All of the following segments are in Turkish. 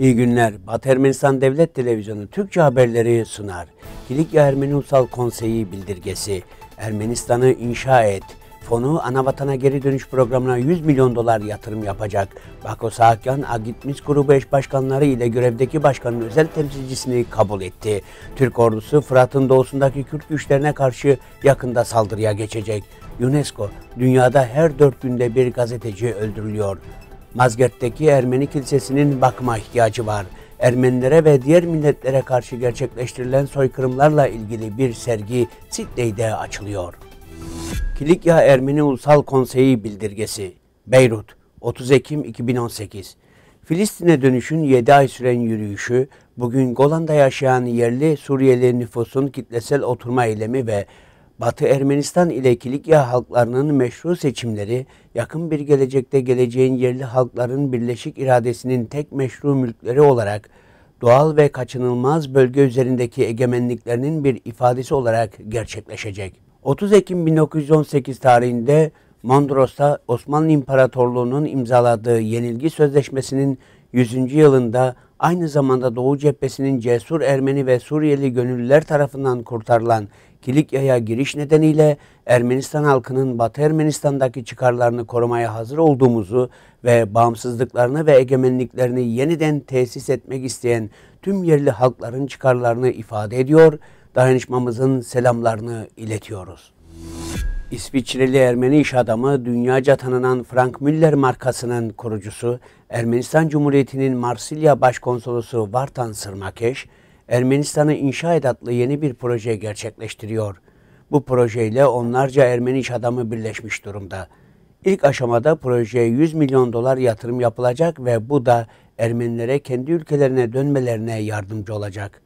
İyi günler. Batı Ermenistan Devlet Televizyonu Türkçe haberleri sunar. Kilikya Ermeni Ulusal Konseyi bildirgesi. Ermenistan'ı inşa et. Fonu Anavatana Geri Dönüş Programı'na 100 milyon dolar yatırım yapacak. Bako Saakyan, Agitmis Grubu eş başkanları ile görevdeki başkanın özel temsilcisini kabul etti. Türk ordusu Fırat'ın doğusundaki Kürt güçlerine karşı yakında saldırıya geçecek. UNESCO, dünyada her dört günde bir gazeteci öldürülüyor. Mazgert'teki Ermeni Kilisesi'nin bakma ihtiyacı var. Ermenilere ve diğer milletlere karşı gerçekleştirilen soykırımlarla ilgili bir sergi Sidney'de açılıyor. Kilikya Ermeni Ulusal Konseyi Bildirgesi Beyrut 30 Ekim 2018 Filistin'e dönüşün 7 ay süren yürüyüşü, bugün Golan'da yaşayan yerli Suriyeli nüfusun kitlesel oturma eylemi ve Batı Ermenistan ile Kilikya halklarının meşru seçimleri yakın bir gelecekte geleceğin yerli halkların birleşik iradesinin tek meşru mülkleri olarak doğal ve kaçınılmaz bölge üzerindeki egemenliklerinin bir ifadesi olarak gerçekleşecek. 30 Ekim 1918 tarihinde Mondros'ta Osmanlı İmparatorluğu'nun imzaladığı yenilgi sözleşmesinin 100. yılında aynı zamanda Doğu Cephesi'nin cesur Ermeni ve Suriyeli gönüllüler tarafından kurtarılan Kilikya'ya giriş nedeniyle Ermenistan halkının Batı Ermenistan'daki çıkarlarını korumaya hazır olduğumuzu ve bağımsızlıklarını ve egemenliklerini yeniden tesis etmek isteyen tüm yerli halkların çıkarlarını ifade ediyor, dayanışmamızın selamlarını iletiyoruz. İsviçreli Ermeni iş adamı, dünyaca tanınan Frank Müller markasının kurucusu, Ermenistan Cumhuriyeti'nin Marsilya Başkonsolosu Vartan Sırmakeş, Ermenistan'ı inşa et adlı yeni bir proje gerçekleştiriyor. Bu projeyle onlarca Ermeni iş adamı birleşmiş durumda. İlk aşamada projeye 100 milyon dolar yatırım yapılacak ve bu da Ermenilere kendi ülkelerine dönmelerine yardımcı olacak.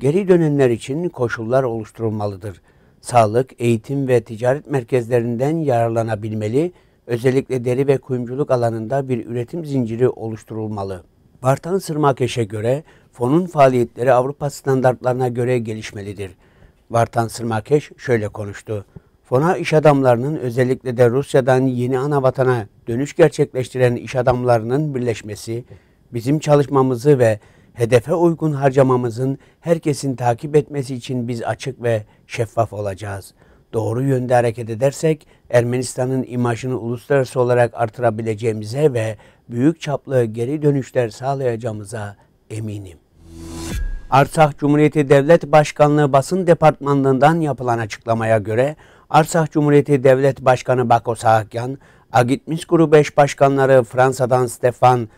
Geri dönenler için koşullar oluşturulmalıdır. Sağlık, eğitim ve ticaret merkezlerinden yararlanabilmeli, özellikle deri ve kuyumculuk alanında bir üretim zinciri oluşturulmalı. Bartan Sırmakeş'e göre fonun faaliyetleri Avrupa standartlarına göre gelişmelidir. Bartan Sırmakeş şöyle konuştu. Fona iş adamlarının özellikle de Rusya'dan yeni ana vatana dönüş gerçekleştiren iş adamlarının birleşmesi, bizim çalışmamızı ve hedefe uygun harcamamızın herkesin takip etmesi için biz açık ve şeffaf olacağız doğru yönde hareket edersek Ermenistan'ın imajını uluslararası olarak artırabileceğimize ve büyük çaplı geri dönüşler sağlayacağımıza eminim. Arsak Cumhuriyeti Devlet Başkanlığı Basın Departmanlığından yapılan açıklamaya göre Arsak Cumhuriyeti Devlet Başkanı Bako Sahakyan, Agitmis Grubu eş başkanları Fransa'dan Stefan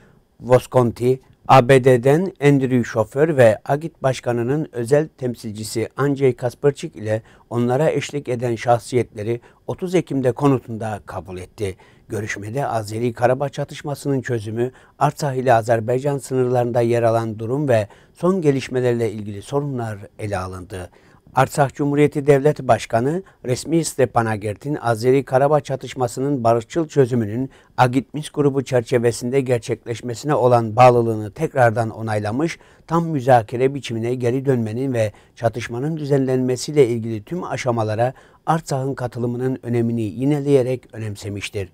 Vosconti ABD'den Andrew Schoffer ve Agit Başkanı'nın özel temsilcisi Andrzej Kasperczyk ile onlara eşlik eden şahsiyetleri 30 Ekim'de konutunda kabul etti. Görüşmede Azeri-Karabağ çatışmasının çözümü, Artsah ile Azerbaycan sınırlarında yer alan durum ve son gelişmelerle ilgili sorunlar ele alındı. Artsakh Cumhuriyeti Devlet Başkanı resmi Stepan Azeri Karabağ çatışmasının barışçıl çözümünün Agitmis grubu çerçevesinde gerçekleşmesine olan bağlılığını tekrardan onaylamış, tam müzakere biçimine geri dönmenin ve çatışmanın düzenlenmesiyle ilgili tüm aşamalara Artsakh'ın katılımının önemini yineleyerek önemsemiştir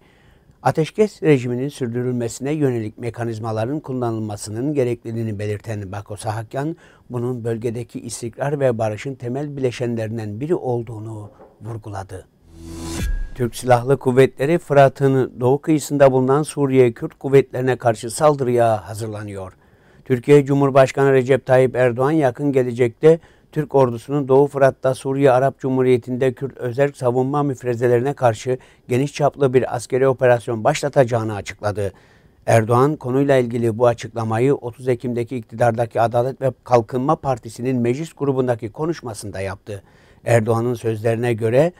ateşkes rejiminin sürdürülmesine yönelik mekanizmaların kullanılmasının gerekliliğini belirten Bako Sahakyan, bunun bölgedeki istikrar ve barışın temel bileşenlerinden biri olduğunu vurguladı. Türk Silahlı Kuvvetleri Fırat'ın doğu kıyısında bulunan Suriye Kürt kuvvetlerine karşı saldırıya hazırlanıyor. Türkiye Cumhurbaşkanı Recep Tayyip Erdoğan yakın gelecekte Türk ordusunun Doğu Fırat'ta Suriye Arap Cumhuriyeti'nde Kürt özerk savunma müfrezelerine karşı geniş çaplı bir askeri operasyon başlatacağını açıkladı. Erdoğan konuyla ilgili bu açıklamayı 30 Ekim'deki iktidardaki Adalet ve Kalkınma Partisi'nin meclis grubundaki konuşmasında yaptı. Erdoğan'ın sözlerine göre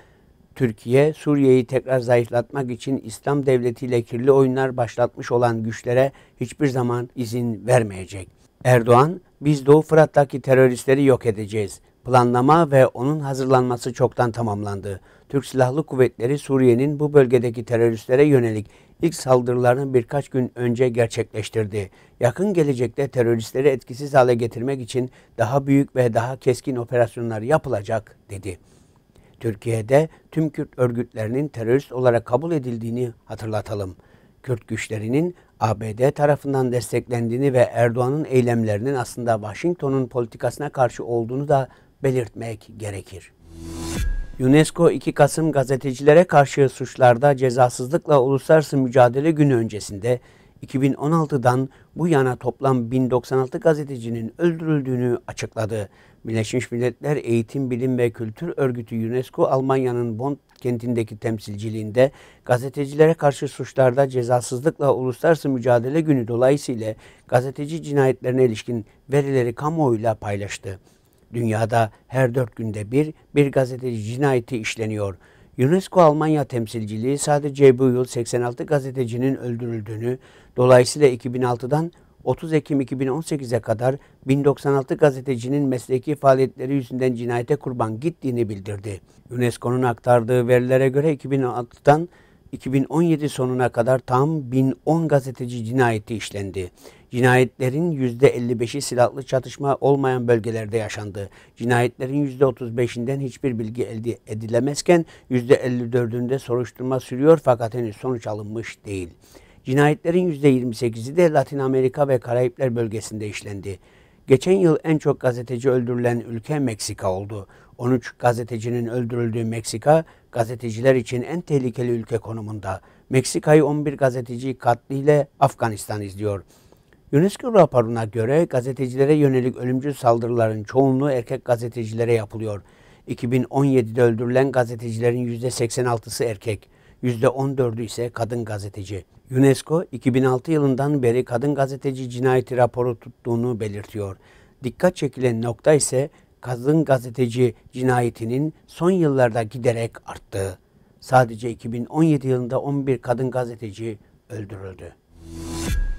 Türkiye, Suriye'yi tekrar zayıflatmak için İslam devletiyle kirli oyunlar başlatmış olan güçlere hiçbir zaman izin vermeyecek. Erdoğan, biz Doğu Fırat'taki teröristleri yok edeceğiz. Planlama ve onun hazırlanması çoktan tamamlandı. Türk Silahlı Kuvvetleri Suriye'nin bu bölgedeki teröristlere yönelik ilk saldırılarını birkaç gün önce gerçekleştirdi. Yakın gelecekte teröristleri etkisiz hale getirmek için daha büyük ve daha keskin operasyonlar yapılacak dedi. Türkiye'de tüm Kürt örgütlerinin terörist olarak kabul edildiğini hatırlatalım. Kürt güçlerinin ABD tarafından desteklendiğini ve Erdoğan'ın eylemlerinin aslında Washington'un politikasına karşı olduğunu da belirtmek gerekir. UNESCO 2 Kasım gazetecilere karşı suçlarda cezasızlıkla uluslararası mücadele günü öncesinde 2016'dan bu yana toplam 1096 gazetecinin öldürüldüğünü açıkladı. Birleşmiş Milletler Eğitim, Bilim ve Kültür Örgütü UNESCO Almanya'nın Bonn kentindeki temsilciliğinde gazetecilere karşı suçlarda cezasızlıkla uluslararası mücadele günü dolayısıyla gazeteci cinayetlerine ilişkin verileri kamuoyuyla paylaştı. Dünyada her dört günde bir bir gazeteci cinayeti işleniyor. UNESCO Almanya temsilciliği sadece bu yıl 86 gazetecinin öldürüldüğünü, Dolayısıyla 2006'dan 30 Ekim 2018'e kadar 1096 gazetecinin mesleki faaliyetleri yüzünden cinayete kurban gittiğini bildirdi. UNESCO'nun aktardığı verilere göre 2006'dan 2017 sonuna kadar tam 1010 gazeteci cinayeti işlendi. Cinayetlerin %55'i silahlı çatışma olmayan bölgelerde yaşandı. Cinayetlerin %35'inden hiçbir bilgi elde edilemezken %54'ünde soruşturma sürüyor fakat henüz sonuç alınmış değil. Cinayetlerin %28'i de Latin Amerika ve Karayipler bölgesinde işlendi. Geçen yıl en çok gazeteci öldürülen ülke Meksika oldu. 13 gazetecinin öldürüldüğü Meksika, gazeteciler için en tehlikeli ülke konumunda. Meksika'yı 11 gazeteci katliyle Afganistan izliyor. UNESCO raporuna göre gazetecilere yönelik ölümcül saldırıların çoğunluğu erkek gazetecilere yapılıyor. 2017'de öldürülen gazetecilerin %86'sı erkek. %14'ü ise kadın gazeteci. UNESCO 2006 yılından beri kadın gazeteci cinayeti raporu tuttuğunu belirtiyor. Dikkat çekilen nokta ise kadın gazeteci cinayetinin son yıllarda giderek arttığı. Sadece 2017 yılında 11 kadın gazeteci öldürüldü.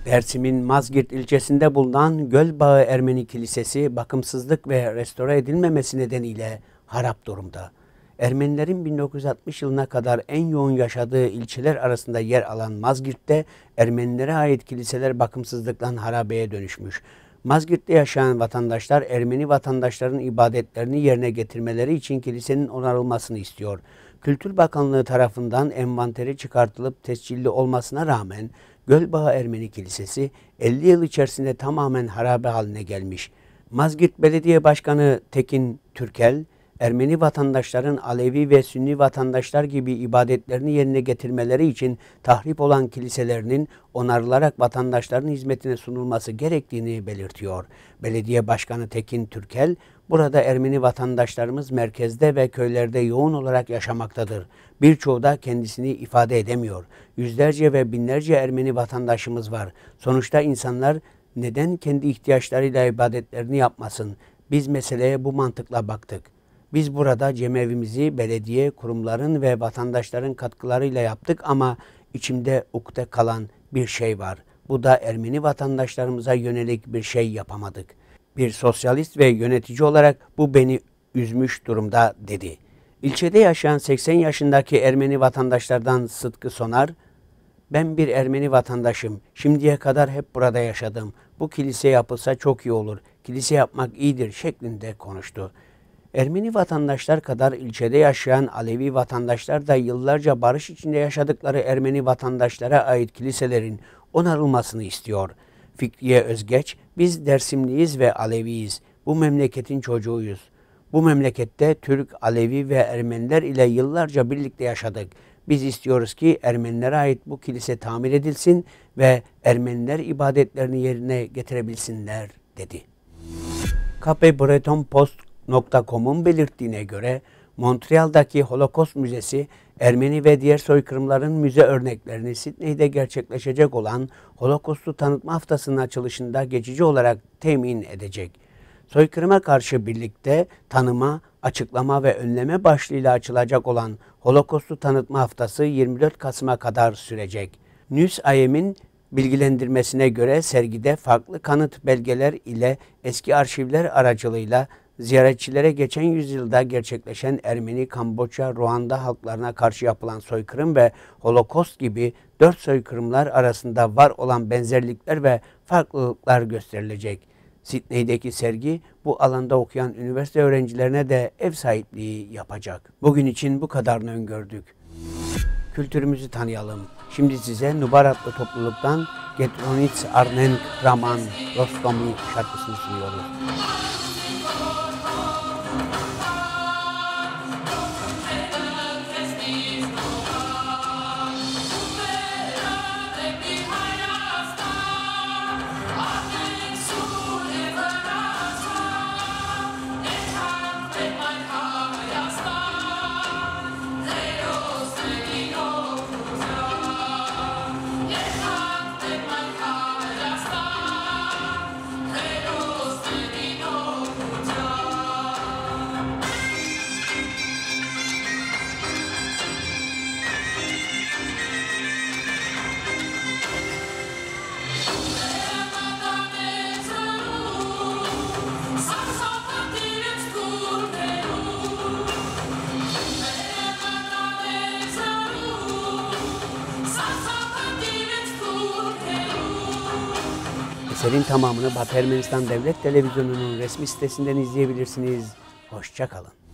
Dersim'in Mazgirt ilçesinde bulunan Gölbağı Ermeni Kilisesi bakımsızlık ve restore edilmemesi nedeniyle harap durumda. Ermenilerin 1960 yılına kadar en yoğun yaşadığı ilçeler arasında yer alan Mazgirt'te Ermenilere ait kiliseler bakımsızlıktan harabeye dönüşmüş. Mazgirt'te yaşayan vatandaşlar Ermeni vatandaşların ibadetlerini yerine getirmeleri için kilisenin onarılmasını istiyor. Kültür Bakanlığı tarafından envanteri çıkartılıp tescilli olmasına rağmen Gölbağa Ermeni Kilisesi 50 yıl içerisinde tamamen harabe haline gelmiş. Mazgirt Belediye Başkanı Tekin Türkel, Ermeni vatandaşların Alevi ve Sünni vatandaşlar gibi ibadetlerini yerine getirmeleri için tahrip olan kiliselerinin onarılarak vatandaşların hizmetine sunulması gerektiğini belirtiyor. Belediye Başkanı Tekin Türkel, burada Ermeni vatandaşlarımız merkezde ve köylerde yoğun olarak yaşamaktadır. Birçoğu da kendisini ifade edemiyor. Yüzlerce ve binlerce Ermeni vatandaşımız var. Sonuçta insanlar neden kendi ihtiyaçlarıyla ibadetlerini yapmasın? Biz meseleye bu mantıkla baktık. Biz burada cemevimizi belediye, kurumların ve vatandaşların katkılarıyla yaptık ama içimde ukde kalan bir şey var. Bu da Ermeni vatandaşlarımıza yönelik bir şey yapamadık. Bir sosyalist ve yönetici olarak bu beni üzmüş durumda dedi. İlçede yaşayan 80 yaşındaki Ermeni vatandaşlardan Sıtkı Sonar, ben bir Ermeni vatandaşım. Şimdiye kadar hep burada yaşadım. Bu kilise yapılsa çok iyi olur. Kilise yapmak iyidir şeklinde konuştu. Ermeni vatandaşlar kadar ilçede yaşayan Alevi vatandaşlar da yıllarca barış içinde yaşadıkları Ermeni vatandaşlara ait kiliselerin onarılmasını istiyor. Fikriye Özgeç, biz Dersimliyiz ve Aleviyiz. Bu memleketin çocuğuyuz. Bu memlekette Türk, Alevi ve Ermeniler ile yıllarca birlikte yaşadık. Biz istiyoruz ki Ermenilere ait bu kilise tamir edilsin ve Ermeniler ibadetlerini yerine getirebilsinler dedi. Kape Breton Post Nokta.com'un belirttiğine göre Montreal'daki Holocaust Müzesi Ermeni ve diğer soykırımların müze örneklerini Sidney'de gerçekleşecek olan Holocaust'u tanıtma haftasının açılışında geçici olarak temin edecek. Soykırıma karşı birlikte tanıma, açıklama ve önleme başlığıyla açılacak olan Holocaust'u tanıtma haftası 24 Kasım'a kadar sürecek. NewsIM'in bilgilendirmesine göre sergide farklı kanıt belgeler ile eski arşivler aracılığıyla ziyaretçilere geçen yüzyılda gerçekleşen Ermeni, Kamboçya, Ruanda halklarına karşı yapılan soykırım ve Holokost gibi dört soykırımlar arasında var olan benzerlikler ve farklılıklar gösterilecek. Sidney'deki sergi bu alanda okuyan üniversite öğrencilerine de ev sahipliği yapacak. Bugün için bu kadarını öngördük. Kültürümüzü tanıyalım. Şimdi size Nubar adlı topluluktan Getronitz Arnen Raman Rostomi şarkısını sunuyoruz. Konserin tamamını Batı Ermenistan Devlet Televizyonu'nun resmi sitesinden izleyebilirsiniz. Hoşçakalın.